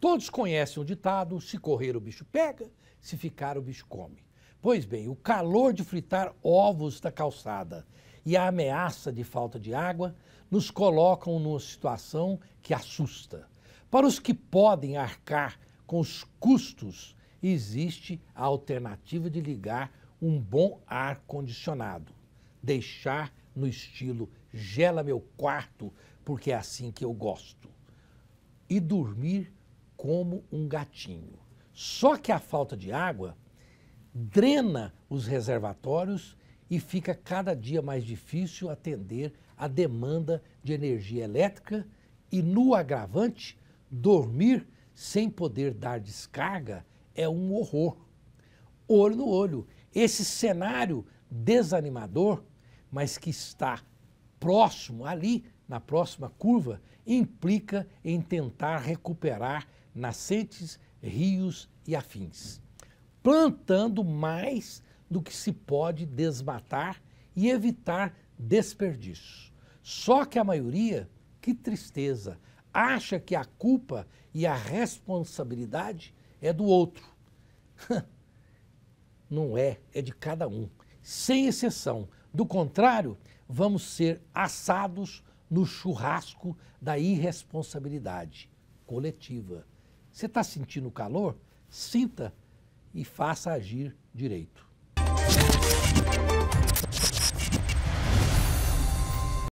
Todos conhecem o ditado: se correr o bicho pega, se ficar o bicho come. Pois bem, o calor de fritar ovos da calçada e a ameaça de falta de água nos colocam numa situação que assusta. Para os que podem arcar com os custos, existe a alternativa de ligar um bom ar-condicionado, deixar no estilo gela meu quarto, porque é assim que eu gosto, e dormir como um gatinho. Só que a falta de água drena os reservatórios e fica cada dia mais difícil atender a demanda de energia elétrica e, no agravante, dormir sem poder dar descarga é um horror. Olho no olho. Esse cenário desanimador, mas que está próximo ali, na próxima curva, implica em tentar recuperar nascentes, rios e afins, plantando mais do que se pode desmatar e evitar desperdício. Só que a maioria, que tristeza, acha que a culpa e a responsabilidade é do outro. Não é, é de cada um, sem exceção. Do contrário, vamos ser assados no churrasco da irresponsabilidade coletiva. Você está sentindo o calor? Sinta e faça agir direito.